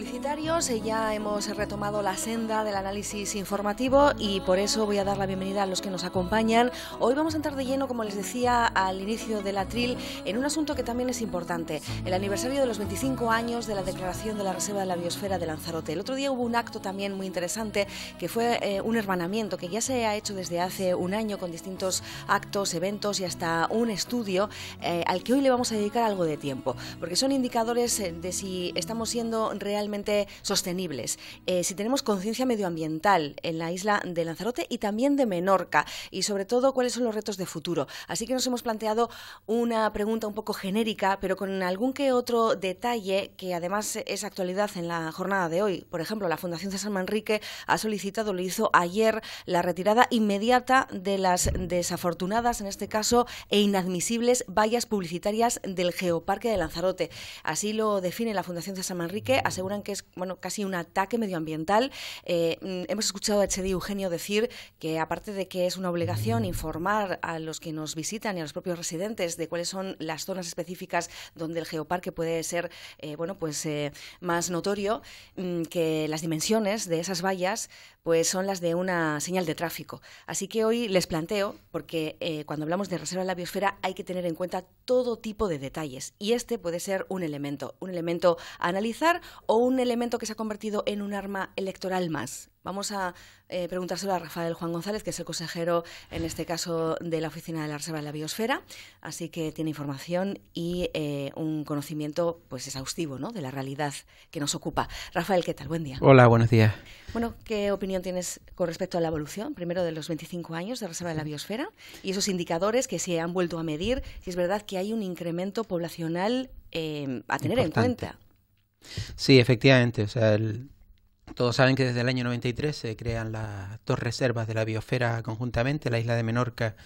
publicitarios. Eh, ya hemos retomado la senda del análisis informativo y por eso voy a dar la bienvenida a los que nos acompañan. Hoy vamos a entrar de lleno, como les decía al inicio del atril, en un asunto que también es importante, el aniversario de los 25 años de la declaración de la Reserva de la Biosfera de Lanzarote. El otro día hubo un acto también muy interesante que fue eh, un hermanamiento que ya se ha hecho desde hace un año con distintos actos, eventos y hasta un estudio eh, al que hoy le vamos a dedicar algo de tiempo, porque son indicadores de si estamos siendo realmente sostenibles, eh, si tenemos conciencia medioambiental en la isla de Lanzarote y también de Menorca, y sobre todo cuáles son los retos de futuro. Así que nos hemos planteado una pregunta un poco genérica, pero con algún que otro detalle que además es actualidad en la jornada de hoy. Por ejemplo, la Fundación César Manrique ha solicitado, lo hizo ayer, la retirada inmediata de las desafortunadas, en este caso, e inadmisibles vallas publicitarias del Geoparque de Lanzarote. Así lo define la Fundación César Manrique, aseguran que es bueno, casi un ataque medioambiental. Eh, hemos escuchado a HD Eugenio decir que, aparte de que es una obligación informar a los que nos visitan y a los propios residentes de cuáles son las zonas específicas donde el geoparque puede ser eh, bueno, pues, eh, más notorio, mm, que las dimensiones de esas vallas pues, son las de una señal de tráfico. Así que hoy les planteo, porque cuando hablamos de reserva de la biosfera hay que tener en cuenta todo tipo de detalles y este puede ser un elemento, un elemento a analizar o un un elemento que se ha convertido en un arma electoral más. Vamos a eh, preguntárselo a Rafael Juan González, que es el consejero, en este caso, de la Oficina de la Reserva de la Biosfera. Así que tiene información y eh, un conocimiento pues exhaustivo de la realidad que nos ocupa. Rafael, ¿qué tal? Buen día. Hola, buenos días. Bueno, ¿qué opinión tienes con respecto a la evolución, primero de los 25 años de Reserva de la Biosfera y esos indicadores que se han vuelto a medir? Si es verdad que hay un incremento poblacional eh, a tener en cuenta. Sí, efectivamente. O sea, todos saben que desde el año 93 se crean las dos reservas de la biosfera conjuntamente, la isla de Menorca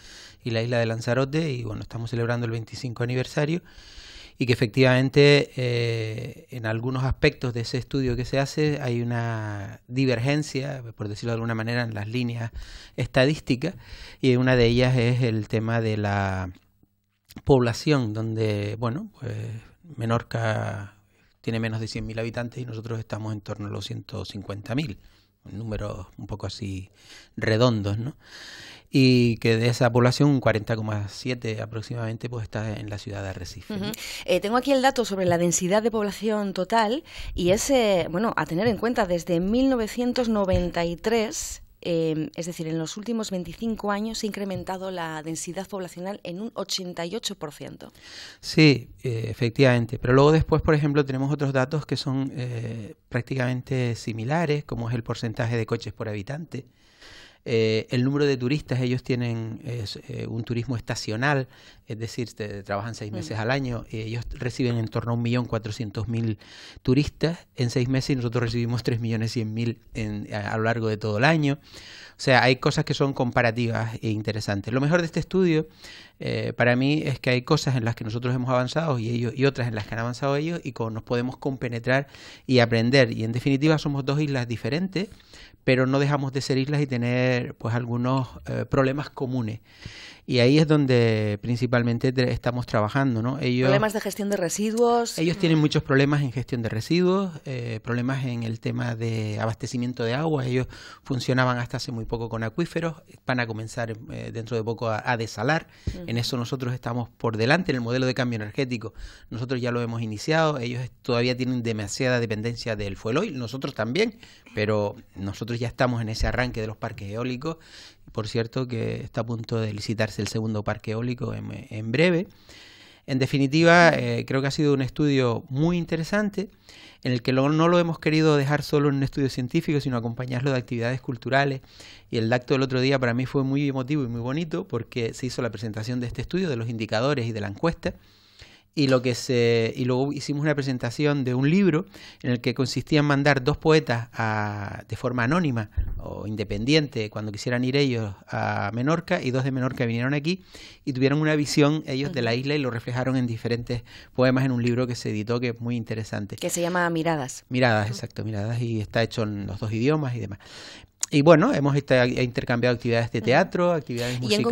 y la isla de Lanzarote, y bueno, estamos celebrando el 25 aniversario, y que efectivamente eh, en algunos aspectos de ese estudio que se hace hay una divergencia, por decirlo de alguna manera, en las líneas estadísticas, y una de ellas es el tema de la población, donde, bueno, pues Menorca tiene menos de 100.000 habitantes y nosotros estamos en torno a los 150.000, números un poco así redondos, ¿no? Y que de esa población, 40,7 aproximadamente, pues está en la ciudad de Arrecife. Eh, tengo aquí el dato sobre la densidad de población total y ese... Eh, bueno, a tener en cuenta desde 1993 Em, es decir, en los últimos 25 años se ha incrementado la densidad poblacional en un 88%. Sí, eh, efectivamente. Pero luego después, por ejemplo, tenemos otros datos que son eh, prácticamente similares, como es el porcentaje de coches por habitante eh, el número de turistas, ellos tienen eh, un turismo estacional, es decir, trabajan seis mm. meses al año, y ellos reciben en torno a 1.400.000 turistas en seis meses y nosotros recibimos 3.100.000 a, a lo largo de todo el año. O sea, hay cosas que son comparativas e interesantes. Lo mejor de este estudio eh, para mí es que hay cosas en las que nosotros hemos avanzado y, ellos, y otras en las que han avanzado ellos y nos podemos compenetrar y aprender. Y en definitiva somos dos islas diferentes, pero no dejamos de ser islas y tener pues algunos eh, problemas comunes. Y ahí es donde principalmente estamos trabajando, ¿no? problemas de gestión de residuos. Ellos tienen muchos problemas en gestión de residuos, eh, problemas en el tema de abastecimiento de agua. Ellos funcionaban hasta hace muy poco con acuíferos, van a comenzar eh, dentro de poco a, desalar. En eso nosotros estamos por delante en el modelo de cambio energético. Nosotros ya lo hemos iniciado. Ellos todavía tienen demasiada dependencia del fuel y nosotros también, pero nosotros ya estamos en ese arranque de los parques eólicos. Por cierto, que está a punto de licitarse el segundo parque eólico en, breve. En definitiva, eh, creo que ha sido un estudio muy interesante en el que no lo hemos querido dejar solo en un estudio científico, sino acompañarlo de actividades culturales. Y el acto del otro día para mí fue muy emotivo y muy bonito porque se hizo la presentación de este estudio, de los indicadores y de la encuesta y lo que se y luego hicimos una presentación de un libro en el que consistía en mandar dos poetas de forma anónima o independiente cuando quisieran ir ellos a Menorca y dos de Menorca vinieron aquí y tuvieron una visión ellos de la isla y lo reflejaron en diferentes poemas en un libro que se editó que es muy interesante que se llama Miradas Miradas exacto Miradas y está hecho en los dos idiomas y demás y bueno, hemos este, intercambiado actividades de teatro, actividades musicales. Y en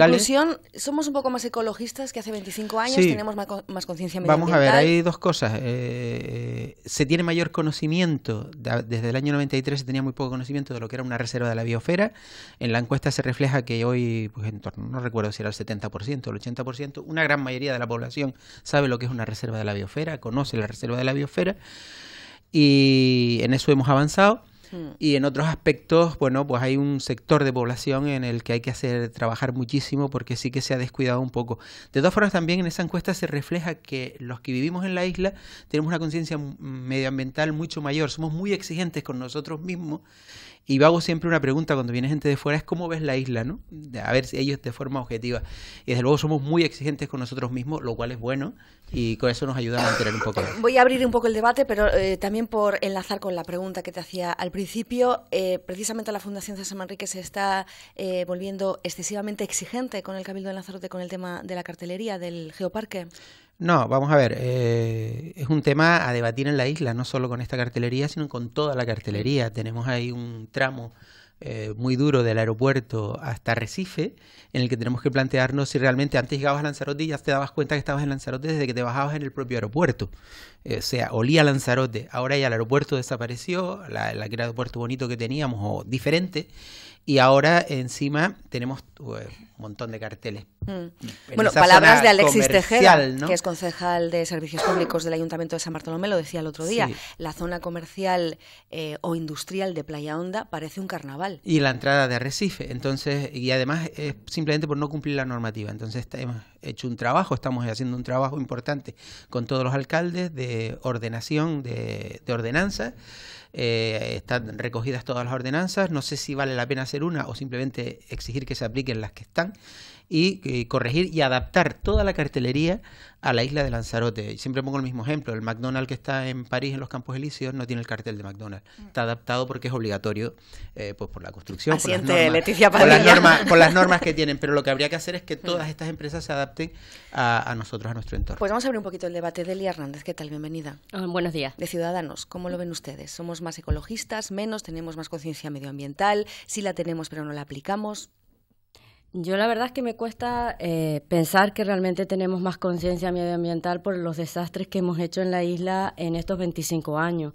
conclusión, somos un poco más ecologistas que hace 25 años, tenemos más, conciencia ambiental. Vamos a ver, hay dos cosas. Eh, se tiene mayor conocimiento, desde el año 93 se tenía muy poco conocimiento de lo que era una reserva de la biosfera. En la encuesta se refleja que hoy, pues en torno, no recuerdo si era el 70% o el 80%, una gran mayoría de la población sabe lo que es una reserva de la biosfera, conoce la reserva de la biosfera y en eso hemos avanzado y en otros aspectos, bueno, pues hay un sector de población en el que hay que hacer trabajar muchísimo porque sí que se ha descuidado un poco. De todas formas, también en esa encuesta se refleja que los que vivimos en la isla tenemos una conciencia medioambiental mucho mayor, somos muy exigentes con nosotros mismos y hago siempre una pregunta cuando viene gente de fuera, es cómo ves la isla, ¿no? A ver si ellos de forma objetiva. Y desde luego somos muy exigentes con nosotros mismos, lo cual es bueno, y con eso nos ayuda a mantener un poco. Voy a abrir un poco el debate, pero eh, también por enlazar con la pregunta que te hacía al principio, eh, precisamente la Fundación César Manrique se está eh, volviendo excesivamente exigente con el Cabildo de Lanzarote con el tema de la cartelería del geoparque. No, vamos a ver, eh, es un tema a debatir en la isla, no solo con esta cartelería, sino con toda la cartelería. Tenemos ahí un tramo eh, muy duro del aeropuerto hasta Recife, en el que tenemos que plantearnos si realmente antes llegabas a Lanzarote y ya te dabas cuenta que estabas en Lanzarote desde que te bajabas en el propio aeropuerto. Eh, o sea, olía Lanzarote, ahora ya el aeropuerto desapareció, la, la el aeropuerto bonito que teníamos o diferente, y ahora encima tenemos un montón de carteles. Mm. Bueno, palabras de Alexis Tejeda, que es concejal de Servicios Públicos del Ayuntamiento de San Bartolomé, lo decía el otro día. La zona comercial eh, o industrial de Playa Honda parece un carnaval. Y la entrada de Arrecife. Entonces, y además es simplemente por no cumplir la normativa. Entonces, hemos hecho un trabajo, estamos haciendo un trabajo importante con todos los alcaldes de ordenación, de, de ordenanzas. Eh, están recogidas todas las ordenanzas. No sé si vale la pena hacer una o simplemente exigir que se aplique en las que están y eh, corregir y adaptar toda la cartelería a la isla de Lanzarote. Siempre pongo el mismo ejemplo, el McDonald's que está en París, en los Campos Elíseos, no tiene el cartel de McDonald's. Mm. Está adaptado porque es obligatorio eh, pues por la construcción, por, las normas, las normas que tienen. Pero lo que habría que hacer es que todas estas empresas se adapten a, nosotros, a nuestro entorno. Pues vamos a abrir un poquito el debate. Delia Hernández, ¿qué tal? Bienvenida. Ah, buenos días. De Ciudadanos, ¿cómo lo ven ustedes? ¿Somos más ecologistas, menos, tenemos más conciencia medioambiental? ¿Sí la tenemos pero no la aplicamos? Yo la verdad es que me cuesta eh, pensar que realmente tenemos más conciencia medioambiental por los desastres que hemos hecho en la isla en estos 25 años.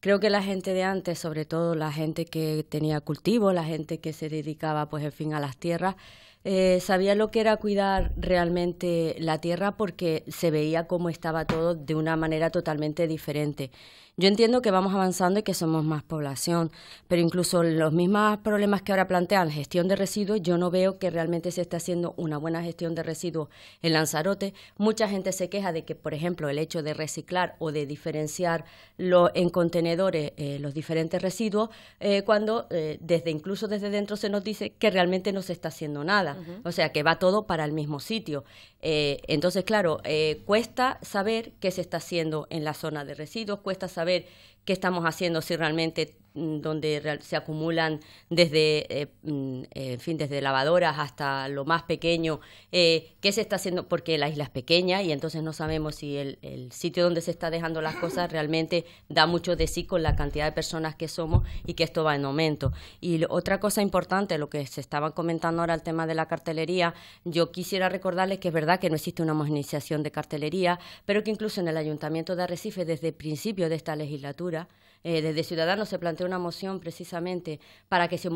Creo que la gente de antes, sobre todo la gente que tenía cultivo, la gente que se dedicaba, pues en fin, a las tierras, eh, sabía lo que era cuidar realmente la tierra porque se veía cómo estaba todo de una manera totalmente diferente. Yo entiendo que vamos avanzando y que somos más población, pero incluso los mismos problemas que ahora plantean gestión de residuos, yo no veo que realmente se está haciendo una buena gestión de residuos en Lanzarote. Mucha gente se queja de que, por ejemplo, el hecho de reciclar o de diferenciar lo, en contenedores eh, los diferentes residuos, eh, cuando eh, desde incluso desde dentro se nos dice que realmente no se está haciendo nada, o sea que va todo para el mismo sitio. entonces, claro, cuesta saber qué se está haciendo en la zona de residuos, cuesta saber ver qué estamos haciendo, si realmente Mm, donde se acumulan desde, eh, mm, en fin, desde lavadoras hasta lo más pequeño. Eh, ¿Qué se está haciendo? Porque la isla es pequeña y entonces no sabemos si el, el, sitio donde se está dejando las cosas realmente da mucho de sí con la cantidad de personas que somos y que esto va en aumento. Y otra cosa importante, lo que se estaba comentando ahora el tema de la cartelería, yo quisiera recordarles que es verdad que no existe una homogeneización de cartelería, pero que incluso en el Ayuntamiento de Arrecife, desde el principio de esta legislatura, eh, desde Ciudadanos se planteó una moción precisamente para que se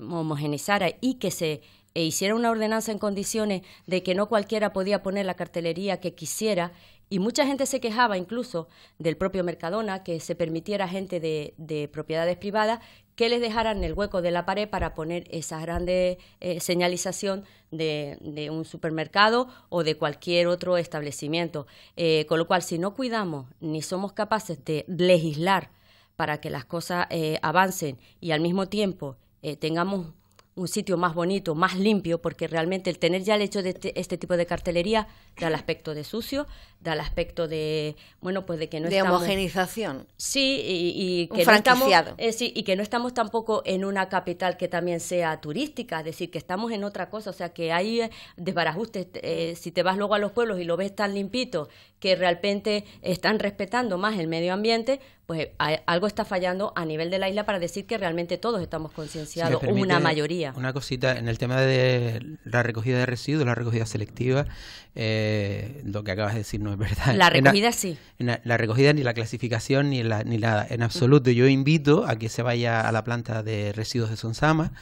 homogenizara y que se e hiciera una ordenanza en condiciones de que no cualquiera podía poner la cartelería que quisiera y mucha gente se quejaba incluso del propio Mercadona que se permitiera gente de, propiedades privadas que les dejaran el hueco de la pared para poner esa grande eh, señalización de, un supermercado o de cualquier otro establecimiento. Eh, con lo cual, si no cuidamos ni somos capaces de legislar para que las cosas eh, avancen y al mismo tiempo eh, tengamos un sitio más bonito, más limpio, porque realmente el tener ya el hecho de este, este, tipo de cartelería da el aspecto de sucio, da el aspecto de, bueno, pues de que no De homogenización. Sí, y, que no estamos, eh, sí, y que no estamos tampoco en una capital que también sea turística, es decir, que estamos en otra cosa, o sea, que hay desbarajustes. si te vas luego a los pueblos y lo ves tan limpito, que realmente están respetando más el medio ambiente, pues algo está fallando a nivel de la isla para decir que realmente todos estamos concienciados, una mayoría. Una cosita, en el tema de la recogida de residuos, la recogida selectiva, eh, lo que acabas de decir no es verdad. La recogida sí. La, recogida ni la clasificación ni la, ni la en mm. absoluto. Yo invito a que se vaya a la planta de residuos de Sonsama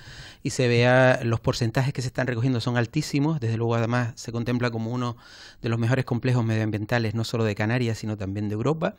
y se vea los porcentajes que se están recogiendo son altísimos. Desde luego, además, se contempla como uno de los mejores complejos medioambientales, no solo de Canarias, sino también de Europa.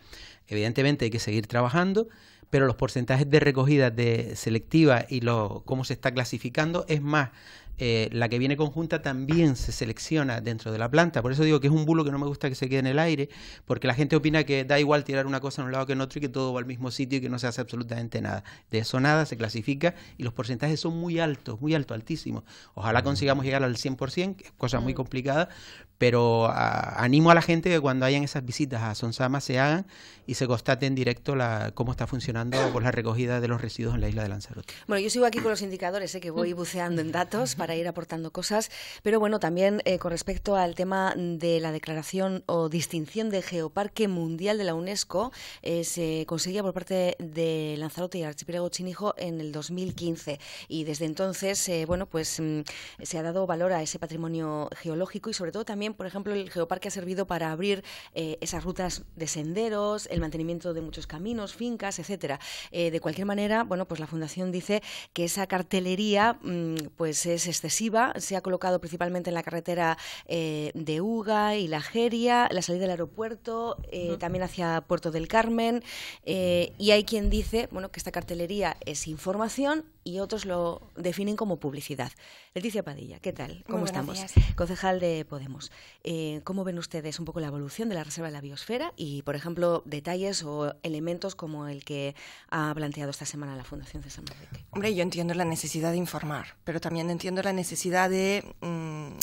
Evidentemente hay que seguir trabajando, pero los porcentajes de recogida de selectiva y lo, cómo se está clasificando es más eh, la que viene conjunta también se selecciona dentro de la planta. Por eso digo que es un bulo que no me gusta que se quede en el aire, porque la gente opina que da igual tirar una cosa en un lado que en otro y que todo va al mismo sitio y que no se hace absolutamente nada. De eso nada se clasifica y los porcentajes son muy altos, muy altos, altísimos. Ojalá consigamos llegar al 100%, que es cosa muy mm. complicada, pero ah, animo a la gente que cuando hayan esas visitas a Sonsama se hagan y se constate en directo la, cómo está funcionando por la recogida de los residuos en la isla de Lanzarote. Bueno, yo sigo aquí con los indicadores, ¿eh? que voy buceando en datos para ir aportando cosas, pero bueno, también eh, con respecto al tema de la declaración o distinción de Geoparque Mundial de la UNESCO, eh, se conseguía por parte de Lanzarote y archipiélago chinijo en el 2015 y desde entonces, eh, bueno, pues mm, se ha dado valor a ese patrimonio geológico y sobre todo también por ejemplo, el geoparque ha servido para abrir eh, esas rutas de senderos, el mantenimiento de muchos caminos, fincas, etcétera. Eh, de cualquier manera, bueno, pues la fundación dice que esa cartelería mm, pues es excesiva. Se ha colocado principalmente en la carretera eh, de Uga y La Geria, la salida del aeropuerto, también hacia Puerto del Carmen. y hay quien dice, bueno, que esta cartelería es información y otros lo definen como publicidad. Leticia Padilla, ¿qué tal? ¿Cómo estamos? Concejal de Podemos. Eh, ¿Cómo ven ustedes un poco la evolución de la Reserva de la Biosfera y, por ejemplo, detalles o elementos como el que ha planteado esta semana la Fundación César Hombre, yo entiendo la necesidad de informar, pero también entiendo la necesidad de... Mm,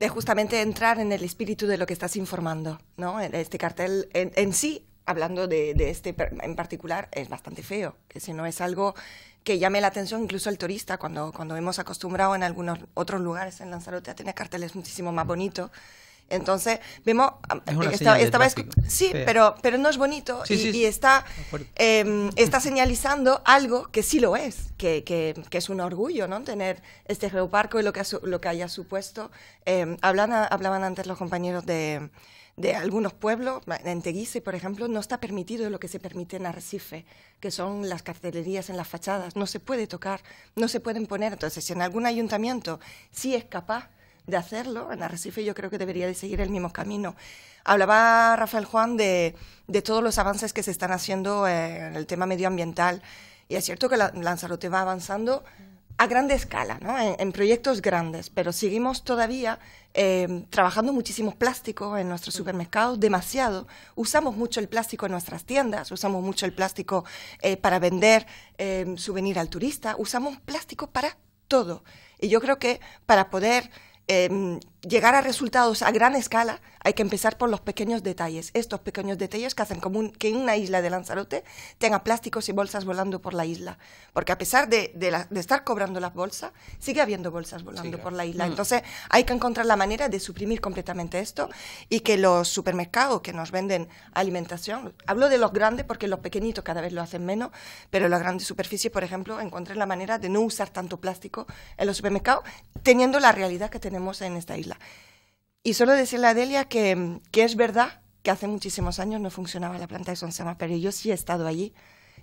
de justamente entrar en el espíritu de lo que estás informando, ¿no? Este cartel en, en sí hablando de, de este en particular, es bastante feo. Que si no es algo que llame la atención incluso al turista, cuando, cuando hemos acostumbrado en algunos otros lugares en Lanzarote a tener carteles muchísimo más bonitos. Entonces, vemos, es estaba, estaba sí, sí, pero, pero no es bonito y, está, em, está señalizando algo que sí lo es, que, que, que, es un orgullo, ¿no? Tener este geoparco y lo que, lo que haya supuesto. Em, hablaban antes los compañeros de, de algunos pueblos, en Teguise, por ejemplo, no está permitido lo que se permite en Arrecife, que son las cartelerías en las fachadas, no se puede tocar, no se pueden poner. Entonces, si en algún ayuntamiento sí es capaz de hacerlo, en Arrecife yo creo que debería de seguir el mismo camino. Hablaba Rafael Juan de, de todos los avances que se están haciendo en el tema medioambiental, y es cierto que Lanzarote va avanzando a grande escala, ¿no? en, proyectos grandes, pero seguimos todavía eh, trabajando muchísimo plástico en nuestros supermercados, demasiado. Usamos mucho el plástico en nuestras tiendas, usamos mucho el plástico eh, para vender, eh, souvenir al turista, usamos plástico para todo. Y yo creo que para poder em, llegar a resultados a gran escala, hay que empezar por los pequeños detalles. Estos pequeños detalles que hacen común que en una isla de Lanzarote tenga plásticos y bolsas volando por la isla. Porque a pesar de, estar cobrando las bolsas, sigue habiendo bolsas volando por la isla. Mm. Entonces hay que encontrar la manera de suprimir completamente esto y que los supermercados que nos venden alimentación, hablo de los grandes porque los pequeñitos cada vez lo hacen menos, pero la grandes superficie, por ejemplo, encuentren la manera de no usar tanto plástico en los supermercados, teniendo la realidad que tenemos en esta isla. Y solo decirle a Delia que, es verdad que hace muchísimos años no funcionaba la planta de Sonsama, pero yo sí he estado allí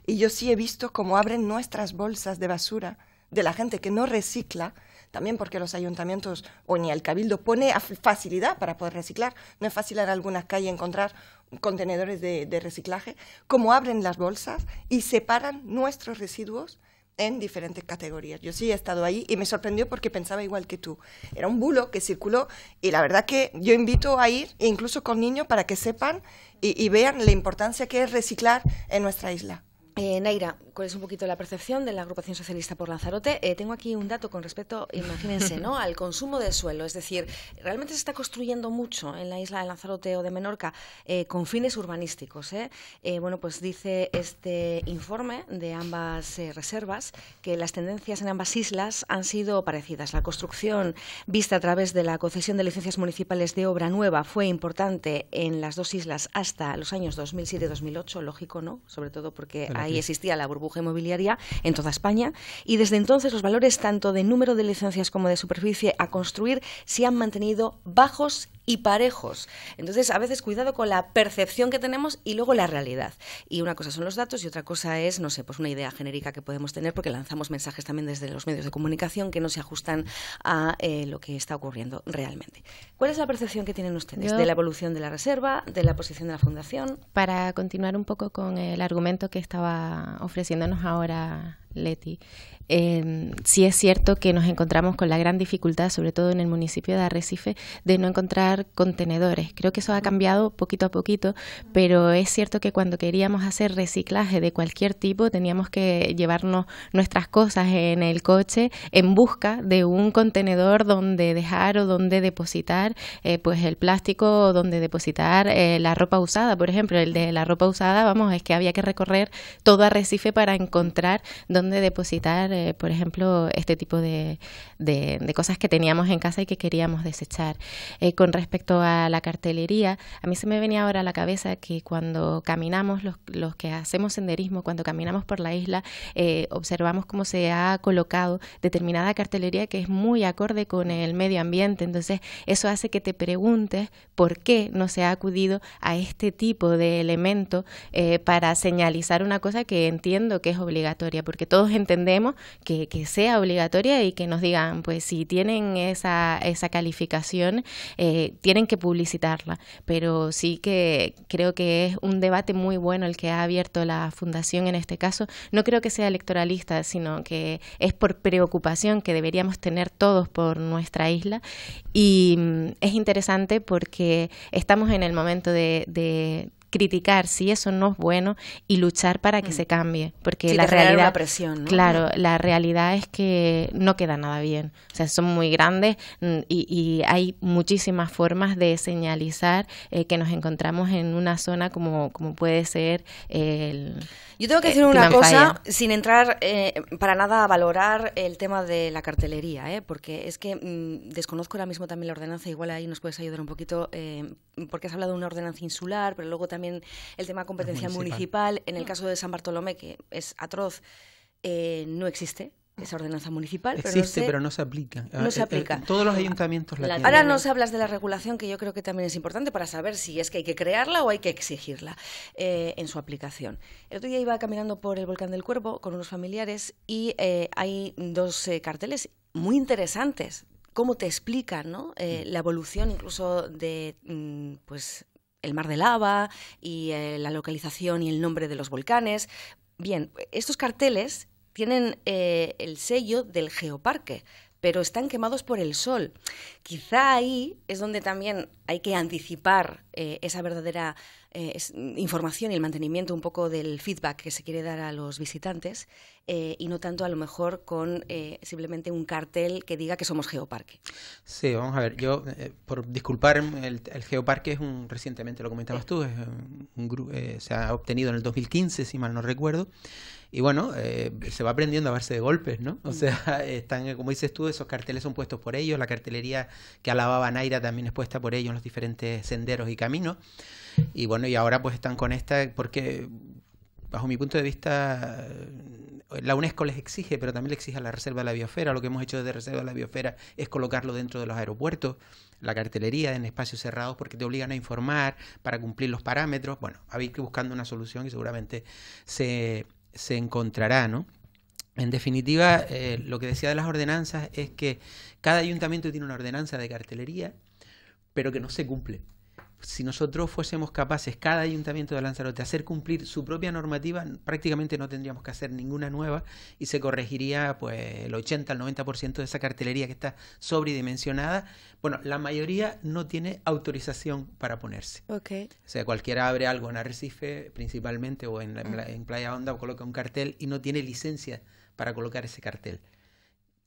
y yo sí he visto cómo abren nuestras bolsas de basura de la gente que no recicla, también porque los ayuntamientos o ni el cabildo pone a facilidad para poder reciclar. No es fácil en algunas calles encontrar contenedores de, de reciclaje, cómo abren las bolsas y separan nuestros residuos en diferentes categorías. Yo sí he estado ahí y me sorprendió porque pensaba igual que tú. Era un bulo que circuló y la verdad que yo invito a ir, incluso con niños, para que sepan y, y vean la importancia que es reciclar en nuestra isla. Eh, Naira, ¿cuál es un poquito la percepción de la agrupación socialista por Lanzarote? Eh, tengo aquí un dato con respecto, imagínense, ¿no? Al consumo de suelo, es decir, realmente se está construyendo mucho en la isla de Lanzarote o de Menorca eh, con fines urbanísticos. bueno, pues dice este informe de ambas reservas que las tendencias en ambas islas han sido parecidas. La construcción vista a través de la concesión de licencias municipales de obra nueva fue importante en las dos islas hasta los años 2007-2008, lógico, ¿no? Sobre todo porque hay Ahí existía la burbuja inmobiliaria en toda España y desde entonces los valores tanto de número de licencias como de superficie a construir se han mantenido bajos y parejos. Entonces, a veces cuidado con la percepción que tenemos y luego la realidad. Y una cosa son los datos y otra cosa es, no sé, pues una idea genérica que podemos tener porque lanzamos mensajes también desde los medios de comunicación que no se ajustan a eh, lo que está ocurriendo realmente. ¿Cuál es la percepción que tienen ustedes de la evolución de la reserva, de la posición de la fundación? Para continuar un poco con el argumento que estaba ofreciéndonos ahora Leti. Em, sí es cierto que nos encontramos con la gran dificultad, sobre todo en el municipio de Arrecife, de no encontrar contenedores. Creo que eso ha cambiado poquito a poquito, pero es cierto que cuando queríamos hacer reciclaje de cualquier tipo, teníamos que llevarnos nuestras cosas en el coche en busca de un contenedor donde dejar o donde depositar eh, pues el plástico o donde depositar eh, la ropa usada, por ejemplo. El de la ropa usada, vamos, es que había que recorrer todo Arrecife para encontrar donde de depositar, eh, por ejemplo, este tipo de, cosas que teníamos en casa y que queríamos desechar. Eh, con respecto a la cartelería, a mí se me venía ahora a la cabeza que cuando caminamos, los, que hacemos senderismo, cuando caminamos por la isla, eh, observamos cómo se ha colocado determinada cartelería que es muy acorde con el medio ambiente. Entonces, eso hace que te preguntes por qué no se ha acudido a este tipo de elemento para señalizar una cosa que entiendo que es obligatoria, porque todos entendemos que, sea obligatoria y que nos digan, pues si tienen esa, esa calificación, eh, tienen que publicitarla. Pero sí que creo que es un debate muy bueno el que ha abierto la Fundación en este caso. No creo que sea electoralista, sino que es por preocupación que deberíamos tener todos por nuestra isla. Y mm, es interesante porque estamos en el momento de criticar si eso no es bueno y luchar para que mm. se cambie. Porque la realidad. ¿no? Claro, la realidad es que no queda nada bien. O sea, son muy grandes mm, y, y hay muchísimas formas de señalizar eh, que nos encontramos en una zona como, como puede ser el. Yo tengo que eh, decir una cosa sin entrar eh, para nada a valorar el tema de la cartelería, ¿eh? porque es que mm, desconozco ahora mismo también la ordenanza, igual ahí nos puedes ayudar un poquito, porque has hablado de una ordenanza insular, pero luego también también el tema competencia municipal. En el ah. caso de San Bartolomé, que es atroz, eh, no existe esa ordenanza municipal. Existe, pero no, se, aplica. No se eh, eh, aplica. todos los ayuntamientos la, Ahora nos hablas de la regulación, que yo creo que también es importante para saber si es que hay que crearla o hay que exigirla en su aplicación. El otro día iba caminando por el Volcán del Cuervo con unos familiares y hay dos carteles muy interesantes cómo te explican ¿no? Mm. la evolución incluso de mm, pues el mar de lava y eh, la localización y el nombre de los volcanes. Bien, estos carteles tienen eh, el sello del geoparque, pero están quemados por el sol. Quizá ahí es donde también hay que anticipar eh, esa verdadera eh, información y el mantenimiento un poco del feedback que se quiere dar a los visitantes eh, y no tanto a lo mejor con eh, simplemente un cartel que diga que somos geoparque. Sí, vamos a ver, yo, por disculpar, el, geoparque es un, recientemente lo comentabas tú, es un, se ha obtenido en el 2015, si mal no recuerdo. Y bueno, se va aprendiendo a verse de golpes, ¿no? O mm. sea, están, como dices tú, esos carteles son puestos por ellos, la cartelería que alababa Naira también es puesta por ellos en los diferentes senderos y caminos. Y bueno, y ahora pues están con esta, porque bajo mi punto de vista la UNESCO les exige, pero también le exige a la Reserva de la Biosfera. Lo que hemos hecho desde Reserva de la Biosfera es colocarlo dentro de los aeropuertos, la cartelería en espacios cerrados, porque te obligan a informar para cumplir los parámetros. Bueno, habéis que buscando una solución y seguramente se, encontrará, ¿no? En definitiva, eh, lo que decía de las ordenanzas es que cada ayuntamiento tiene una ordenanza de cartelería, pero que no se cumple si nosotros fuésemos capaces, cada ayuntamiento de Lanzarote, de hacer cumplir su propia normativa, prácticamente no tendríamos que hacer ninguna nueva y se corregiría pues el 80 al 90% de esa cartelería que está sobredimensionada. Bueno, la mayoría no tiene autorización para ponerse. O sea, cualquiera abre algo en Arrecife principalmente o en, en Playa Onda o coloca un cartel y no tiene licencia para colocar ese cartel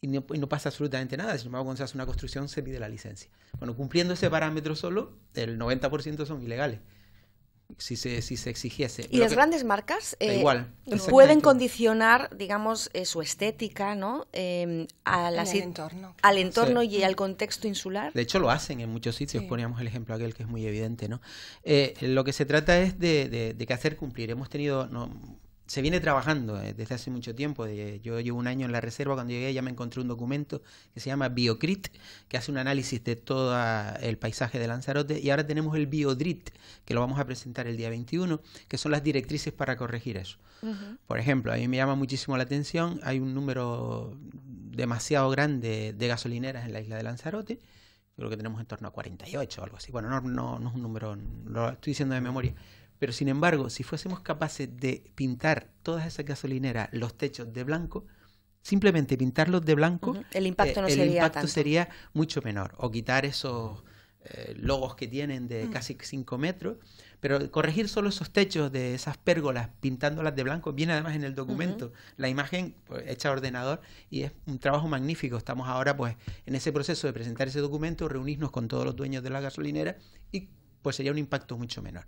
y no, pasa absolutamente nada. si embargo, cuando se hace una construcción, se pide la licencia. Bueno, cumpliendo ese parámetro solo, el 90% son ilegales. Si se, exigiese. Y las grandes marcas eh, igual, pueden condicionar, digamos, eh, su estética ¿no? Eh, entorno. al entorno y al contexto insular. De hecho, lo hacen en muchos sitios. Poníamos el ejemplo aquel que es muy evidente. ¿no? Eh, lo que se trata es de, de, que hacer cumplir. Hemos tenido, no, se viene trabajando eh, desde hace mucho tiempo. Yo llevo un año en la reserva, cuando llegué ya me encontré un documento que se llama Biocrit, que hace un análisis de todo el paisaje de Lanzarote, y ahora tenemos el Biodrit, que lo vamos a presentar el día 21, que son las directrices para corregir eso. Por ejemplo, a mí me llama muchísimo la atención, hay un número demasiado grande de gasolineras en la isla de Lanzarote, creo que tenemos en torno a 48 o algo así. Bueno, no es un número, lo estoy diciendo de memoria pero sin embargo, si fuésemos capaces de pintar todas esas gasolineras, los techos de blanco, simplemente pintarlos de blanco, el impacto, eh, sería, mucho menor. O quitar esos eh, logos que tienen de mm. casi 5 metros, pero corregir solo esos techos de esas pérgolas pintándolas de blanco, viene además en el documento, la imagen pues, hecha a ordenador y es un trabajo magnífico. Estamos ahora pues en ese proceso de presentar ese documento, reunirnos con todos los dueños de la gasolinera y pues sería un impacto mucho menor.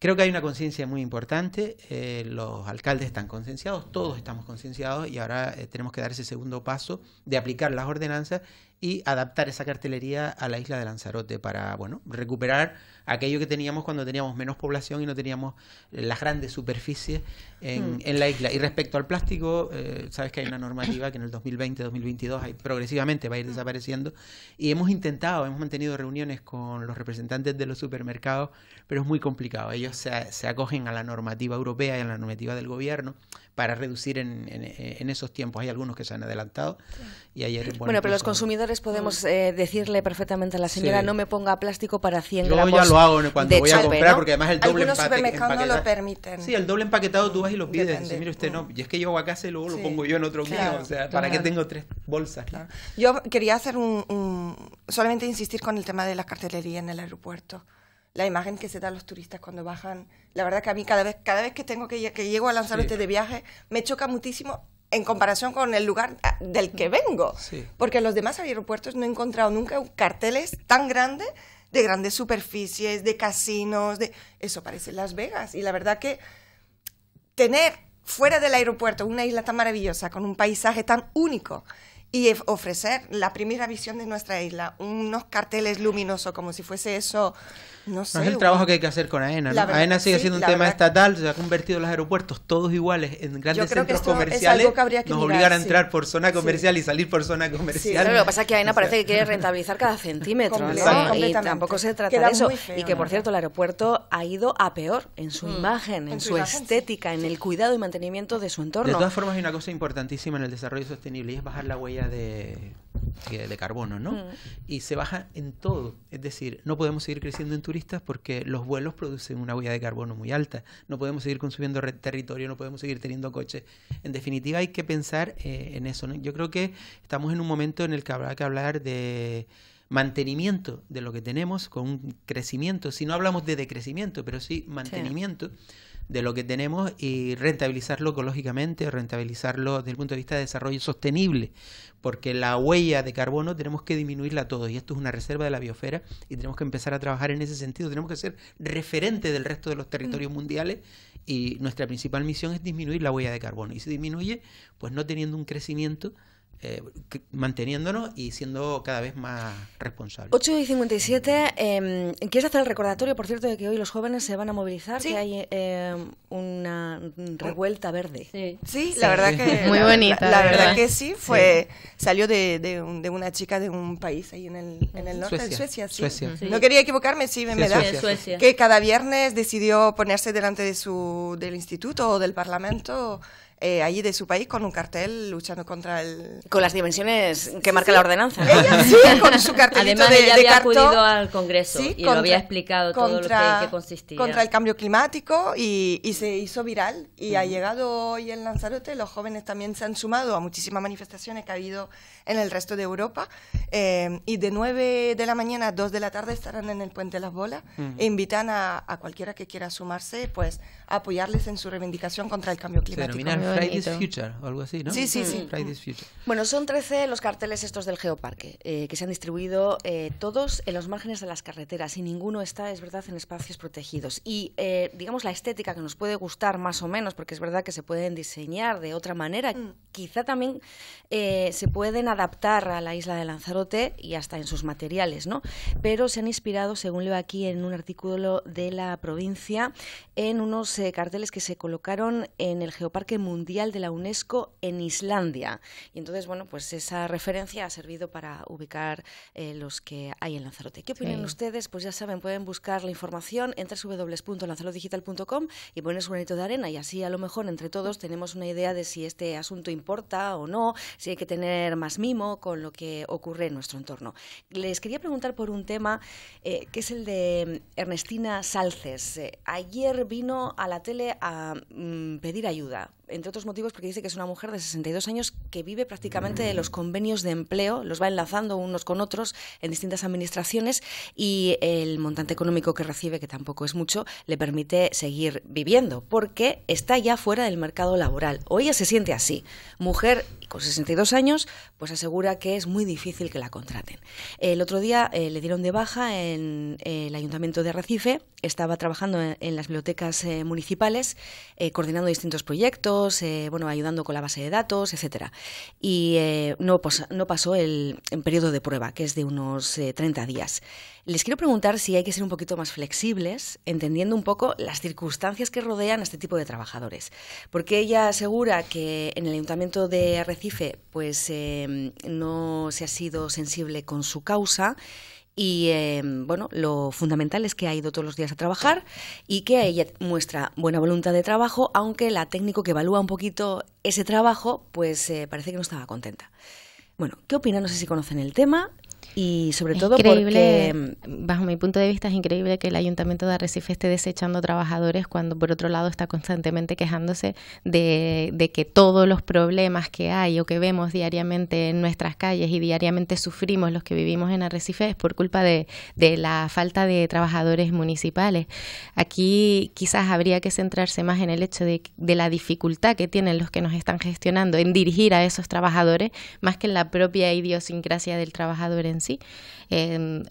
Creo que hay una conciencia muy importante, eh, los alcaldes están concienciados, todos estamos concienciados y ahora eh, tenemos que dar ese segundo paso de aplicar las ordenanzas y adaptar esa cartelería a la isla de Lanzarote para, bueno, recuperar aquello que teníamos cuando teníamos menos población y no teníamos eh, las grandes superficies hmm. en, la isla. Y respecto al plástico, eh, sabes que hay una normativa que en el 2020-2022 progresivamente va a ir hmm. desapareciendo y hemos intentado, hemos mantenido reuniones con los representantes de los supermercados, pero es muy complicado. Ellos se acogen a la normativa europea y a la normativa del gobierno, para reducir en, esos tiempos. Hay algunos que se han adelantado y Bueno, pero pues los consumidores podemos mm. eh, decirle perfectamente a la señora no me ponga plástico para 100 Yo ya lo hago cuando voy a comprar porque además el doble empate, supermercados lo permiten. Sí, el doble empaquetado tú vas y lo pides. Y mire no, mm. y es que yo voy a casa y luego lo pongo yo en otro mío. O sea, ¿para qué tengo tres bolsas? Yo quería hacer un, un... solamente insistir con el tema de la cartelería en el aeropuerto la imagen que se da a los turistas cuando bajan. La verdad que a mí cada vez, que tengo que, que llego a Lanzarote de viaje, me choca muchísimo en comparación con el lugar ah, del que mm. vengo. Porque en los demás aeropuertos no he encontrado nunca carteles tan grandes de grandes superficies, de casinos, de eso parece Las Vegas. Y la verdad que tener fuera del aeropuerto una isla tan maravillosa, con un paisaje tan único, y e-, ofrecer la primera visión de nuestra isla, unos carteles luminosos como si fuese eso no es el trabajo que hay que hacer con AENA. AENA sigue siendo un tema estatal, se ha convertido los aeropuertos todos iguales en grandes centros comerciales. nos a entrar por zona comercial y salir por zona comercial. lo que pasa es que AENA parece que quiere rentabilizar cada centímetro, Y tampoco se trata de eso. y que, por cierto, el aeropuerto ha ido a peor en su mm. imagen, en, su estética, en el cuidado y mantenimiento de su entorno. De todas formas, hay una cosa importantísima en el desarrollo sostenible y es bajar la huella de de carbono, ¿no? Mm. Y se baja en todo. Es decir, no podemos seguir creciendo en turistas porque los vuelos producen una huella de carbono muy alta. No podemos seguir consumiendo territorio, no podemos seguir teniendo coches. En definitiva, hay que pensar eh, en eso. Yo creo que estamos en un momento en el que habrá que hablar de mantenimiento de lo que tenemos con un crecimiento. Si no hablamos de decrecimiento, pero sí mantenimiento de lo que tenemos y rentabilizarlo ecológicamente, rentabilizarlo desde el punto de vista de desarrollo sostenible, porque la huella de carbono tenemos que disminuirla todo y esto es una reserva de la biosfera y tenemos que empezar a trabajar en ese sentido, tenemos que ser referente del resto de los mm. territorios mundiales y nuestra principal misión es disminuir la huella de carbono y si disminuye pues no teniendo un crecimiento eh, manteniéndonos y siendo cada vez más responsables. 8 y 57. Em, ¿Quieres hacer el recordatorio, por cierto, de que hoy los jóvenes se van a movilizar? Sí. Que hay em, una revuelta verde. Sí, la verdad que. Muy bonita. La, verdad, que sí, fue salió de, de, una chica de un país ahí en el, en el norte, Suecia. Suecia, Suecia. No quería equivocarme, sí, me, da. Suecia. Que cada viernes decidió ponerse delante de su, del instituto o del parlamento eh, allí de su país con un cartel luchando contra el... Con las dimensiones que marca la ordenanza. sí, con su Además, ella había acudido al Congreso y lo había explicado todo lo que, consistía. Contra el cambio climático y, se hizo viral y ha llegado hoy en Lanzarote. Los jóvenes también se han sumado a muchísimas manifestaciones que ha habido en el resto de Europa eh, y de 9 de la mañana a 2 de la tarde estarán en el Puente de las Bolas e invitan a, a, cualquiera que quiera sumarse pues a apoyarles en su reivindicación contra el cambio climático. Fridays Future algo así, ¿no? Sí, sí, sí. Mm. Bueno, son 13 los carteles estos del Geoparque eh, que se han distribuido eh, todos en los márgenes de las carreteras y ninguno está, es verdad, en espacios protegidos. Y eh, digamos la estética que nos puede gustar más o menos, porque es verdad que se pueden diseñar de otra manera, mm. quizá también se pueden adaptar a la isla de Lanzarote y hasta en sus materiales, ¿no? Pero se han inspirado, según leo aquí en un artículo de la provincia, en unos carteles que se colocaron en el Geoparque Mundial Mundial de la UNESCO en Islandia. Y entonces, bueno, pues esa referencia ha servido para ubicar eh, los que hay en Lanzarote. ¿Qué opinan ustedes? Pues ya saben, pueden buscar la información en www.lanzarodigital.com y poner su granito de arena y así a lo mejor entre todos tenemos una idea de si este asunto importa o no, si hay que tener más mimo con lo que ocurre en nuestro entorno. Les quería preguntar por un tema eh, que es el de mm, Ernestina Salces. Eh, ayer vino a la tele a mm, pedir ayuda entre otros motivos, porque dice que es una mujer de 62 años que vive prácticamente de los convenios de empleo, los va enlazando unos con otros en distintas administraciones y el montante económico que recibe, que tampoco es mucho, le permite seguir viviendo, porque está ya fuera del mercado laboral. Hoy ella se siente así. Mujer con 62 años, pues asegura que es muy difícil que la contraten. El otro día eh, le dieron de baja en eh, el Ayuntamiento de Recife, estaba trabajando en, las bibliotecas eh, municipales, coordinando distintos proyectos, eh, bueno, ayudando con la base de datos, etcétera. Y eh, no, pues, no, pasó el, periodo de prueba, que es de unos 30 eh, días. Les quiero preguntar si hay que ser un poquito más flexibles, entendiendo un poco las circunstancias que rodean a este tipo de trabajadores. Porque ella asegura que en el Ayuntamiento de Arrecife pues, no se ha sido sensible con su causa y em, bueno, lo fundamental es que ha ido todos los días a trabajar y que ella muestra buena voluntad de trabajo, aunque la técnico que evalúa un poquito ese trabajo, pues eh, parece que no estaba contenta. Bueno, ¿qué opinan? No sé si conocen el tema y sobre todo increíble, porque bajo mi punto de vista es increíble que el ayuntamiento de Arrecife esté desechando trabajadores cuando por otro lado está constantemente quejándose de, de que todos los problemas que hay o que vemos diariamente en nuestras calles y diariamente sufrimos los que vivimos en Arrecife es por culpa de, de la falta de trabajadores municipales. Aquí quizás habría que centrarse más en el hecho de, la dificultad que tienen los que nos están gestionando en dirigir a esos trabajadores más que en la propia idiosincrasia del trabajador en Em,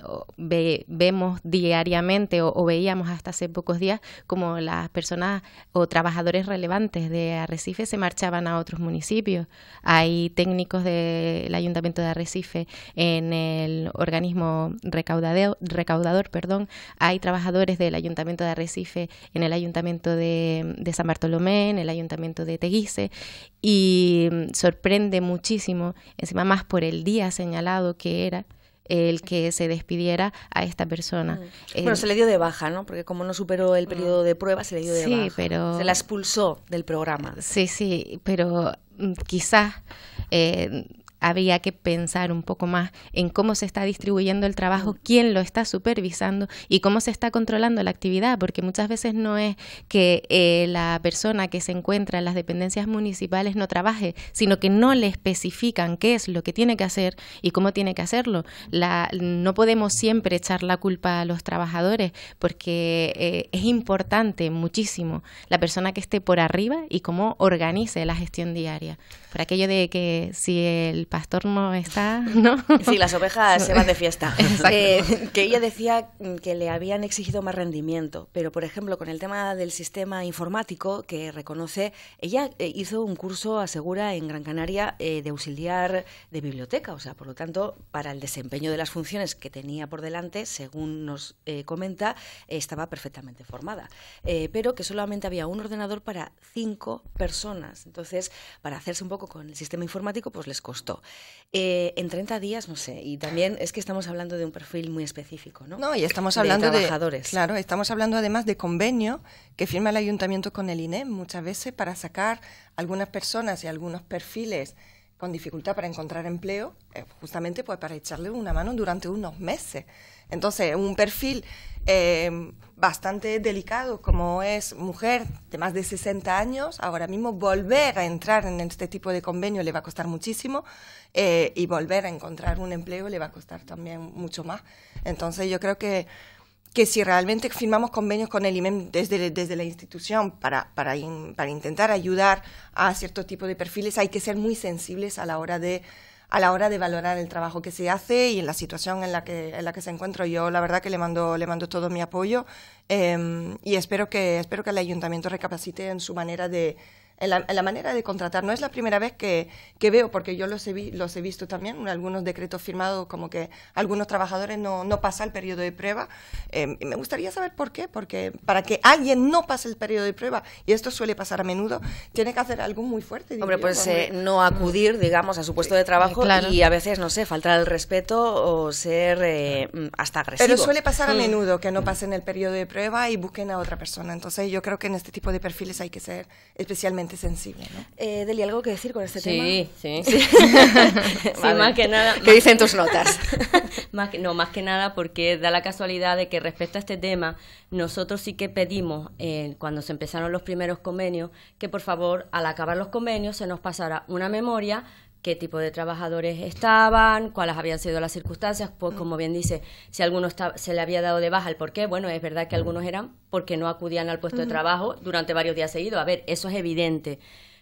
vemos diariamente o, veíamos hasta hace pocos días como las personas o trabajadores relevantes de Arrecife se marchaban a otros municipios. Hay técnicos del Ayuntamiento de Arrecife en el organismo recaudador, perdón. hay trabajadores del Ayuntamiento de Arrecife en el Ayuntamiento de, de San Bartolomé, en el Ayuntamiento de Teguise y mm, sorprende muchísimo, encima más por el día señalado que era, el que se despidiera a esta persona. Bueno, se le dio de baja, ¿no? Porque como no superó el mm. periodo de prueba, se le dio de baja. Pero, se la expulsó del programa. Sí, sí, pero mm, quizás eh, había que pensar un poco más en cómo se está distribuyendo el trabajo, quién lo está supervisando y cómo se está controlando la actividad, porque muchas veces no es que eh, la persona que se encuentra en las dependencias municipales no trabaje, sino que no le especifican qué es lo que tiene que hacer y cómo tiene que hacerlo. La, no podemos siempre echar la culpa a los trabajadores, porque eh, es importante muchísimo la persona que esté por arriba y cómo organice la gestión diaria. Por aquello de que si el pastor no está, ¿no? Sí, las ovejas se van de fiesta. Eh, que ella decía que le habían exigido más rendimiento, pero por ejemplo con el tema del sistema informático que reconoce, ella eh, hizo un curso, asegura, en Gran Canaria eh, de auxiliar de biblioteca, o sea, por lo tanto, para el desempeño de las funciones que tenía por delante, según nos comenta, estaba perfectamente formada, pero que solamente había un ordenador para cinco personas. Entonces, para hacerse un poco con el sistema informático, pues les costó. Eh, en 30 días, no sé. Y también es que estamos hablando de un perfil muy específico, ¿no? No, y estamos hablando de trabajadores. claro, estamos hablando además de convenio que firma el ayuntamiento con el INE muchas veces para sacar algunas personas y algunos perfiles con dificultad para encontrar empleo, eh, justamente pues para echarle una mano durante unos meses. Entonces, un perfil eh, bastante delicado como es mujer de más de 60 años, ahora mismo volver a entrar en este tipo de convenio le va a costar muchísimo eh, y volver a encontrar un empleo le va a costar también mucho más. Entonces, yo creo que que si realmente firmamos convenios con el IMEM e desde, la institución para intentar ayudar a cierto tipo de perfiles, hay que ser muy sensibles a la hora de a la hora de valorar el trabajo que se hace y en la situación en la que, en la que se encuentro. Yo la verdad que le mando, le mando todo mi apoyo em, y espero que, espero que el ayuntamiento recapacite en su manera de, en la, manera de contratar. No es la primera vez que, veo, porque yo los he, vi, los he visto también, algunos decretos firmados como que algunos trabajadores no, no pasa el periodo de prueba. Em, me gustaría saber por qué, porque para que alguien no pase el periodo de prueba, y esto suele pasar a menudo, tiene que hacer algo muy fuerte. Hombre, pues eh, no acudir, digamos, a su puesto de trabajo y a veces, no sé, faltar el respeto o ser eh, mm, hasta agresivo. Pero suele pasar a mm. menudo que no pasen el periodo de prueba y busquen a otra persona. Entonces yo creo que en este tipo de perfiles hay que ser especialmente sensible. ¿no? Eh, Deli, ¿algo que decir con este tema? Sí, sí. sí más que nada. ¿Qué dicen tus notas? no, más que nada porque da la casualidad de que respecto a este tema, nosotros sí que pedimos, eh, cuando se empezaron los primeros convenios, que por favor, al acabar los convenios, se nos pasara una memoria qué tipo de trabajadores estaban, cuáles habían sido las circunstancias, pues como bien dice, si a alguno se le había dado de baja el porqué, bueno, es verdad que algunos eran porque no acudían al puesto de trabajo durante varios días seguidos. A ver, eso es evidente.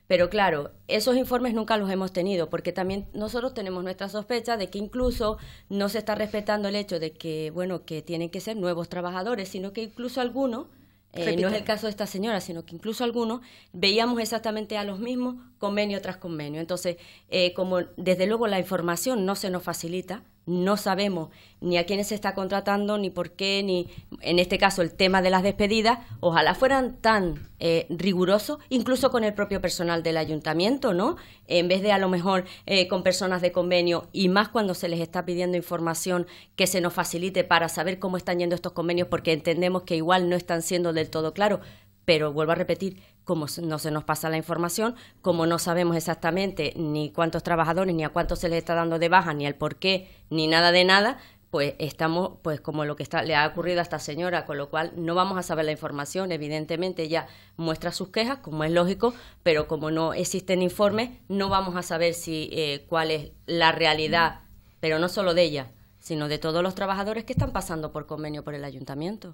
Pero claro, esos informes nunca los hemos tenido, porque también nosotros tenemos nuestra sospecha de que incluso no se está respetando el hecho de que, bueno, que tienen que ser nuevos trabajadores, sino que incluso algunos eh, no es el caso de esta señora, sino que incluso algunos veíamos exactamente a los mismos convenio tras convenio. Entonces, eh, como desde luego la información no se nos facilita, no sabemos ni a quiénes se está contratando, ni por qué, ni en este caso el tema de las despedidas, ojalá fueran tan eh, rigurosos, incluso con el propio personal del ayuntamiento, ¿no? En vez de a lo mejor eh, con personas de convenio y más cuando se les está pidiendo información que se nos facilite para saber cómo están yendo estos convenios, porque entendemos que igual no están siendo del todo claros, pero vuelvo a repetir, como no se nos pasa la información, como no sabemos exactamente ni cuántos trabajadores, ni a cuántos se les está dando de baja, ni el por qué, ni nada de nada, pues estamos, pues como lo que está, le ha ocurrido a esta señora, con lo cual no vamos a saber la información, evidentemente ella muestra sus quejas, como es lógico, pero como no existen informes, no vamos a saber si eh, cuál es la realidad, pero no solo de ella, sino de todos los trabajadores que están pasando por convenio por el ayuntamiento.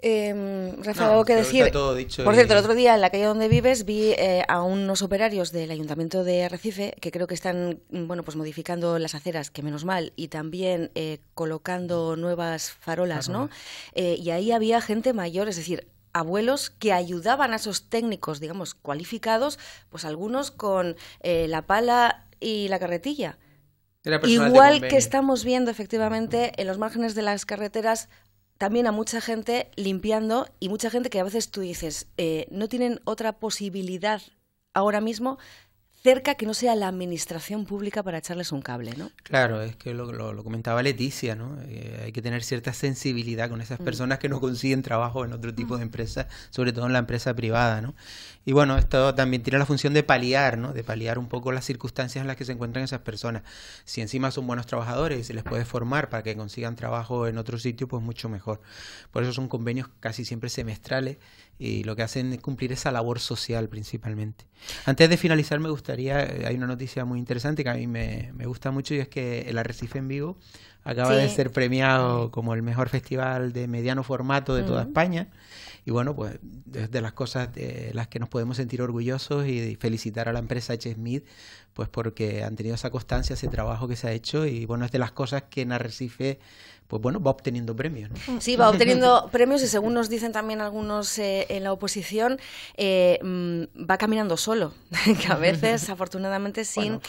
Eh, Rafa, qué que decir. por cierto, el otro día en la calle donde vives vi eh, a unos operarios del ayuntamiento de Arrecife que creo que están bueno pues modificando las aceras, que menos mal, y también eh, colocando nuevas farolas, ¿no? Eh, y ahí había gente mayor, es decir, abuelos que ayudaban a esos técnicos, digamos, cualificados, pues algunos con la pala y la carretilla. Igual que estamos viendo efectivamente en los márgenes de las carreteras también a mucha gente limpiando y mucha gente que a veces tú dices, eh, no tienen otra posibilidad ahora mismo cerca que no sea la administración pública para echarles un cable, ¿no? Claro, es que lo, comentaba Leticia, ¿no? Eh, hay que tener cierta sensibilidad con esas mm. personas que no consiguen trabajo en otro tipo mm. de empresas, sobre todo en la empresa privada, ¿no? Y bueno, esto también tiene la función de paliar, ¿no? De paliar un poco las circunstancias en las que se encuentran esas personas. Si encima son buenos trabajadores y se les puede formar para que consigan trabajo en otro sitio, pues mucho mejor. Por eso son convenios casi siempre semestrales y lo que hacen es cumplir esa labor social principalmente. Antes de finalizar, me gustaría, eh, hay una noticia muy interesante que a mí me, me gusta mucho y es que el Arrecife en Vivo acaba de ser premiado como el mejor festival de mediano formato de toda España. Y bueno, pues es de las cosas de las que nos podemos sentir orgullosos y felicitar a la empresa H. Smith, pues porque han tenido esa constancia, ese trabajo que se ha hecho y bueno, es de las cosas que en Arrecife pues bueno, va obteniendo premios. ¿no? Sí, va obteniendo premios y según nos dicen también algunos eh, en la oposición, eh, mm, va caminando solo, que a veces afortunadamente sin...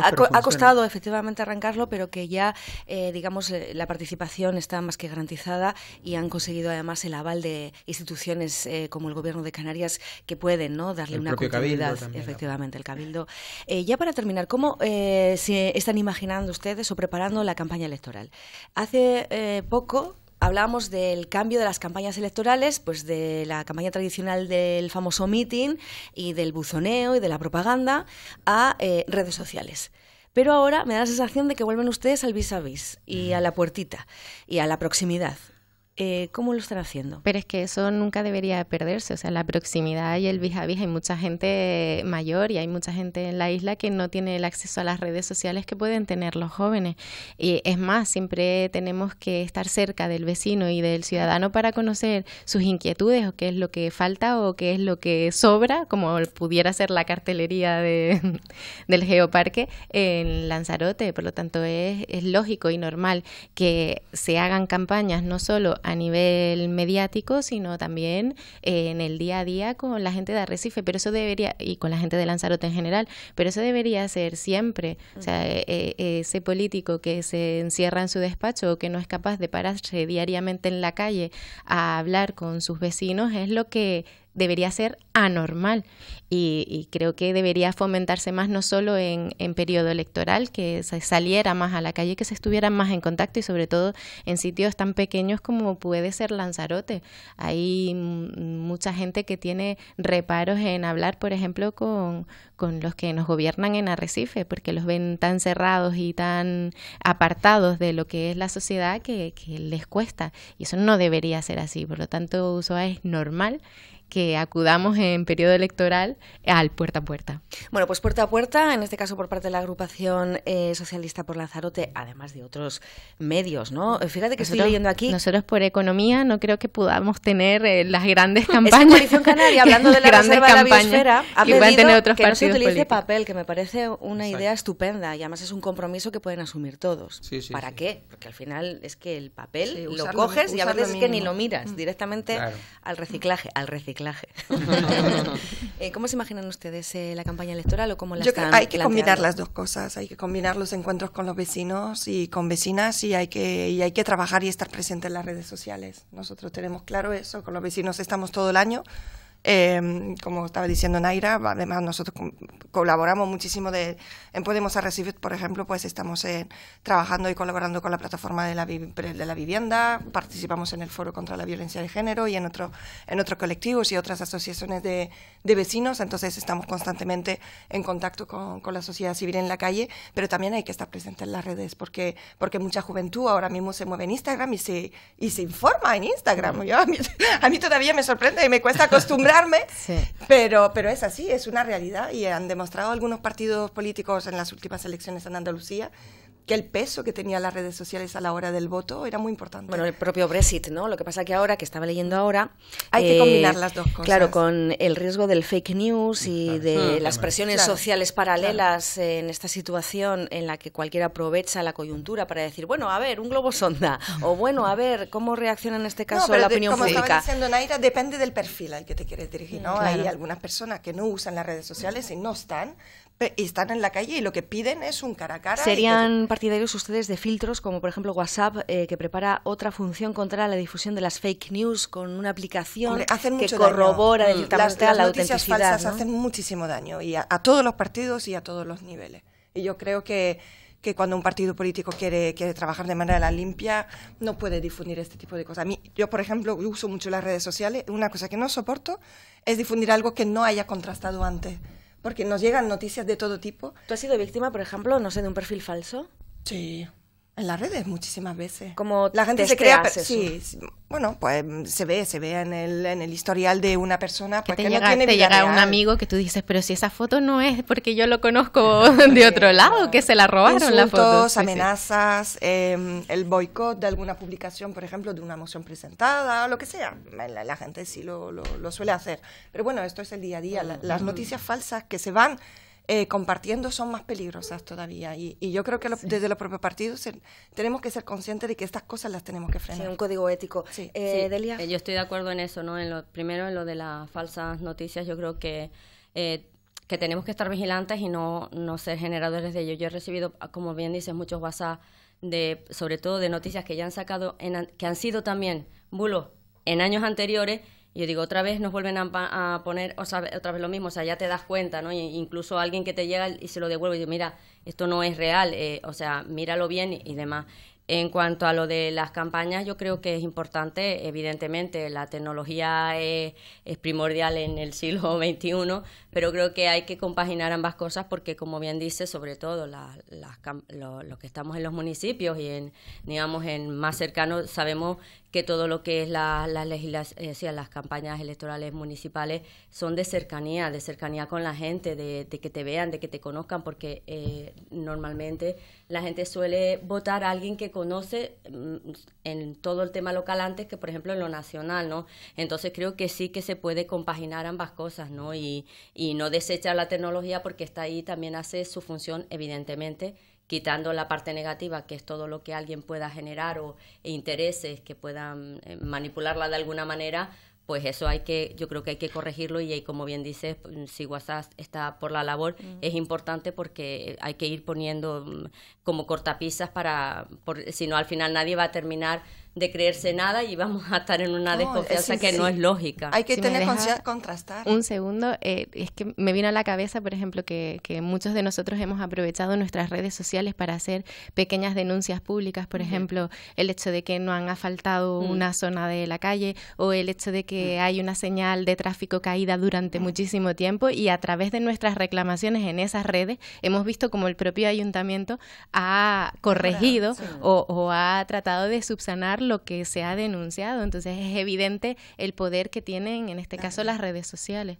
ha, costado efectivamente arrancarlo, pero que ya, eh, digamos, la participación está más que garantizada y han conseguido además el aval de instituciones como el Gobierno de Canarias que pueden ¿no? darle una continuidad, efectivamente, el Cabildo. ya para terminar, ¿cómo se están imaginando ustedes o preparando la campaña electoral? ¿Hace hace eh, poco hablábamos del cambio de las campañas electorales, pues de la campaña tradicional del famoso meeting y del buzoneo y de la propaganda a eh, redes sociales. Pero ahora me da la sensación de que vuelven ustedes al vis a vis y a mm. la puertita y a la proximidad. Eh, ¿cómo lo están haciendo? Pero es que eso nunca debería perderse, o sea, la proximidad y el vis a vis. Hay mucha gente mayor y hay mucha gente en la isla que no tiene el acceso a las redes sociales que pueden tener los jóvenes. Y es más, siempre tenemos que estar cerca del vecino y del ciudadano para conocer sus inquietudes o qué es lo que falta o qué es lo que sobra, como pudiera ser la cartelería de, del geoparque en Lanzarote. Por lo tanto, es, lógico y normal que se hagan campañas no solo a nivel mediático, sino también eh, en el día a día con la gente de Arrecife, pero eso debería, y con la gente de Lanzarote en general, pero eso debería ser siempre. O sea, eh, eh, ese político que se encierra en su despacho o que no es capaz de pararse diariamente en la calle a hablar con sus vecinos es lo que debería ser anormal y, creo que debería fomentarse más no solo en, en, periodo electoral, que se saliera más a la calle, que se estuviera más en contacto y sobre todo en sitios tan pequeños como puede ser Lanzarote. Hay mucha gente que tiene reparos en hablar, por ejemplo, con, con los que nos gobiernan en Arrecife, porque los ven tan cerrados y tan apartados de lo que es la sociedad que, que les cuesta y eso no debería ser así. Por lo tanto, eso es normal que acudamos en periodo electoral al puerta a puerta. Bueno, pues puerta a puerta, en este caso por parte de la agrupación eh, socialista por Lanzarote, además de otros medios, ¿no? Eh, fíjate que estoy leyendo aquí. Nosotros por economía no creo que podamos tener eh, las grandes campañas. la coalición canaria, hablando de la reserva de la biosfera, ha que no se utilice papel, que me parece una idea estupenda y además es un compromiso que pueden asumir todos. ¿Para qué? Porque al final es que el papel lo coges y a veces es que ni lo miras, mm. directamente al reciclaje, al reciclaje Eh, ¿Cómo se imaginan ustedes eh, la campaña electoral o cómo la están Hay que combinar las dos cosas, hay que combinar los encuentros con los vecinos y con vecinas y hay que, y hay que trabajar y estar presente en las redes sociales. Nosotros tenemos claro eso, con los vecinos estamos todo el año. Em, como estaba diciendo Naira, además nosotros colaboramos muchísimo de, en Podemos a Recibir, por ejemplo, pues estamos trabajando y colaborando con la plataforma de la, de la, vivienda, participamos en el Foro contra la Violencia de Género y en, otro, en otros colectivos y otras asociaciones de, de, vecinos, entonces estamos constantemente en contacto con, con, la sociedad civil en la calle, pero también hay que estar presente en las redes porque, porque mucha juventud ahora mismo se mueve en Instagram y se, y se informa en Instagram. Mm. a, mí, todavía me sorprende y me cuesta acostumbrarme, pero, pero es así, es una realidad y han demostrado algunos partidos políticos en las últimas elecciones en Andalucía, que el peso que tenía las redes sociales a la hora del voto era muy importante. Bueno, el propio Brexit, ¿no? Lo que pasa que ahora, que estaba leyendo ahora... Hay que eh, combinar las dos cosas. Claro, con el riesgo del fake news y de mm, las presiones sociales paralelas en esta situación en la que cualquiera aprovecha la coyuntura para decir, bueno, a ver, un globo sonda, o bueno, a ver, ¿cómo reacciona en este caso no, pero la No, opinión como pública? diciendo, Naira, depende del perfil al que te quieres dirigir, ¿no? Hay algunas personas que no usan las redes sociales y no están, y están en la calle y lo que piden es un cara a cara. ¿Serían partidarios ustedes de filtros como por ejemplo WhatsApp eh, que prepara otra función contra la difusión de las fake news con una aplicación que corrobora mm, de las, las la noticias Falsas hacen muchísimo daño y a, todos los partidos y a todos los niveles. Y yo creo que, cuando un partido político quiere, quiere trabajar de manera limpia, no puede difundir este tipo de cosas. yo, por ejemplo, uso mucho las redes sociales. Una cosa que no soporto es difundir algo que no haya contrastado antes porque nos llegan noticias de todo tipo. ¿Tú has sido víctima, por ejemplo, no sé, de un perfil falso? Sí, en las redes muchísimas veces. Como la gente se crea, sí, bueno, pues se ve, se ve en el, en el historial de una persona pues, que, te llega, no tiene un amigo que tú dices, pero si esa foto no es porque yo lo conozco de otro lado, que se la robaron la foto. Sí, amenazas, em, el boicot de alguna publicación, por ejemplo, de una moción presentada o lo que sea. La, gente sí lo, lo, suele hacer. Pero bueno, esto es el día a día, las noticias falsas que se van eh, compartiendo son más peligrosas todavía. Y, yo creo que desde los propios partidos tenemos que ser conscientes de que estas cosas las tenemos que frenar. Sí, un código ético. Eh, Delia. Eh, yo estoy de acuerdo en eso, ¿no? En lo, primero, en lo de las falsas noticias, yo creo que... que tenemos que estar vigilantes y no, no ser generadores de ello. Yo he recibido, ah, como bien dices, muchos WhatsApp, de, sobre todo de noticias que ya han sacado, que han sido también bulos en años anteriores yo digo, otra vez nos vuelven a, poner, o sea, otra vez lo mismo, o sea, ya te das cuenta, ¿no? incluso alguien que te llega y se lo devuelve y dice, mira, esto no es real, eh, o sea, míralo bien y, demás. En cuanto a lo de las campañas, yo creo que es importante, evidentemente, la tecnología es, es primordial en el siglo XXI, pero creo que hay que compaginar ambas cosas porque, como bien dice, sobre todo los que estamos en los municipios y en, digamos, en más cercano, sabemos que todo lo que es las legislaciones, eh, las campañas electorales municipales son de cercanía, de cercanía con la gente, de, que te vean, de que te conozcan, porque eh, normalmente la gente suele votar a alguien que conoce mm, en todo el tema local antes que, por ejemplo, en lo nacional, ¿no? Entonces creo que sí que se puede compaginar ambas cosas, ¿no? y y no desecha la tecnología porque está ahí, también hace su función, evidentemente, quitando la parte negativa, que es todo lo que alguien pueda generar o intereses que puedan eh, manipularla de alguna manera, pues eso hay que, yo creo que hay que corregirlo y como bien dices, mm, si WhatsApp está por la labor, mm. es importante porque hay que ir poniendo mm, como cortapisas para, si no al final nadie va a terminar de creerse nada y vamos a estar en una desconfianza que no es lógica. Hay que tener conciencia, contrastar. Un segundo, eh, es que me vino a la cabeza, por ejemplo, que, muchos de nosotros hemos aprovechado nuestras redes sociales para hacer pequeñas denuncias públicas, por ejemplo, el hecho de que no han asfaltado mm. una zona de la calle o el hecho de que mm. hay una señal de tráfico caída durante mm. muchísimo tiempo y a través de nuestras reclamaciones en esas redes hemos visto como el propio ayuntamiento ha corregido o ha tratado de subsanar lo que se ha denunciado. Entonces es evidente el poder que tienen, en este caso, las redes sociales.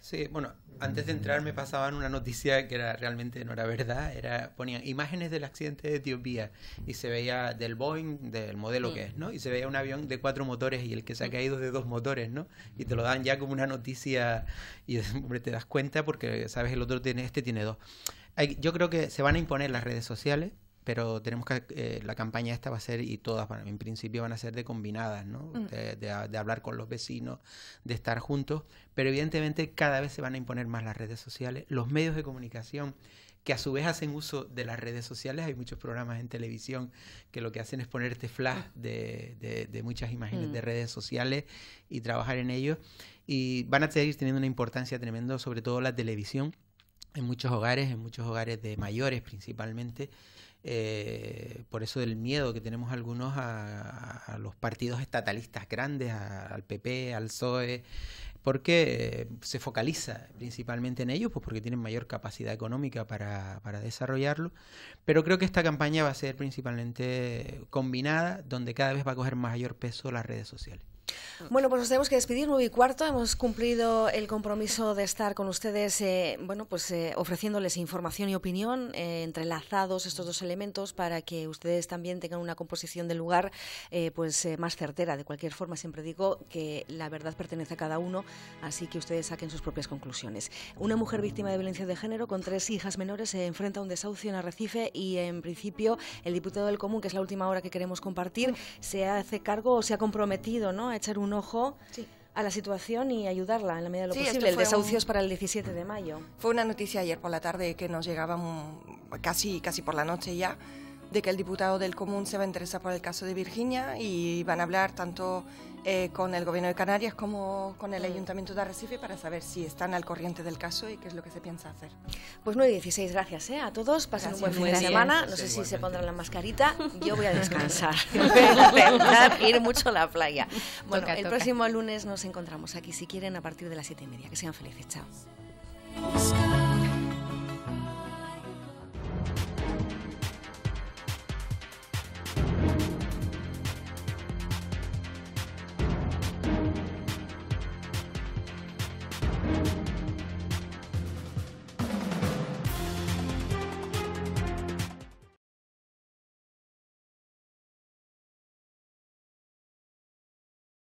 Sí, bueno, antes de entrar me pasaban una noticia que era realmente no era verdad, era ponían imágenes del accidente de Etiopía y se veía del Boeing, del modelo que es, ¿no? Y se veía un avión de cuatro motores y el que se ha caído de dos motores, ¿no? Y te lo dan ya como una noticia y te das cuenta porque sabes el otro tiene este tiene dos. yo creo que se van a imponer las redes sociales pero tenemos que, eh, la campaña esta va a ser, y todas van, en principio van a ser de combinadas, ¿no? Mm. De, hablar con los vecinos, de estar juntos, pero evidentemente cada vez se van a imponer más las redes sociales, los medios de comunicación que a su vez hacen uso de las redes sociales, hay muchos programas en televisión que lo que hacen es ponerte flash de, de, muchas imágenes mm. de redes sociales y trabajar en ellos, y van a seguir teniendo una importancia tremenda, sobre todo la televisión, en muchos hogares, en muchos hogares de mayores principalmente, eh, por eso del miedo que tenemos algunos a, los partidos estatalistas grandes, al PP, al PSOE, porque eh, se focaliza principalmente en ellos, pues porque tienen mayor capacidad económica para, para, desarrollarlo. Pero creo que esta campaña va a ser principalmente combinada, donde cada vez va a coger mayor peso las redes sociales. Bueno, pues nos tenemos que despedir, nueve y cuarto. Hemos cumplido el compromiso de estar con ustedes, eh, bueno, pues eh, ofreciéndoles información y opinión, eh, entrelazados estos dos elementos para que ustedes también tengan una composición del lugar pues más certera. De cualquier forma, siempre digo que la verdad pertenece a cada uno, así que ustedes saquen sus propias conclusiones. Una mujer víctima de violencia de género con tres hijas menores se enfrenta a un desahucio en Arrecife y, en principio, el diputado del Común, que es la última hora que queremos compartir, se hace cargo o se ha comprometido ¿no? echar un ojo. a la situación y ayudarla en la medida de lo posible. El desahucio es para el 17 de mayo. Fue una noticia ayer por la tarde que nos llegaba casi, casi por la noche ya de que el diputado del común se va a interesar por el caso de Virginia y van a hablar tanto eh, con el Gobierno de Canarias como con el mm. Ayuntamiento de Arrecife para saber si están al corriente del caso y qué es lo que se piensa hacer. Pues 9 y 16, gracias eh, a todos. Pasen un buen fin de semana. no sé si se pondrán la mascarita. Yo voy a descansar. voy a ir mucho a la playa. Bueno, el próximo lunes nos encontramos aquí, si quieren, a partir de las 7 y media. Que sean felices. Chao.